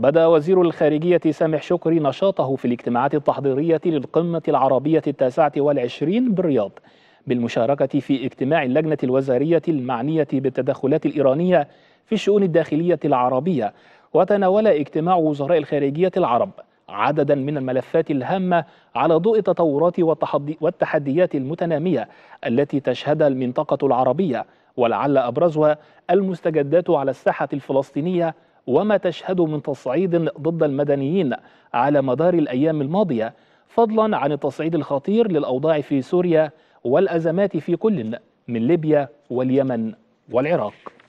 بدا وزير الخارجية سامح شكري نشاطه في الاجتماعات التحضيرية للقمة العربية التاسعة والعشرين بالرياض بالمشاركة في اجتماع اللجنة الوزارية المعنية بالتدخلات الإيرانية في الشؤون الداخلية العربية وتناول اجتماع وزراء الخارجية العرب عددا من الملفات الهامة على ضوء التطورات والتحديات المتنامية التي تشهدها المنطقة العربية ولعل أبرزها المستجدات على الساحة الفلسطينية وما تشهده من تصعيد ضد المدنيين على مدار الأيام الماضية فضلا عن التصعيد الخطير للأوضاع في سوريا والأزمات في كل من ليبيا واليمن والعراق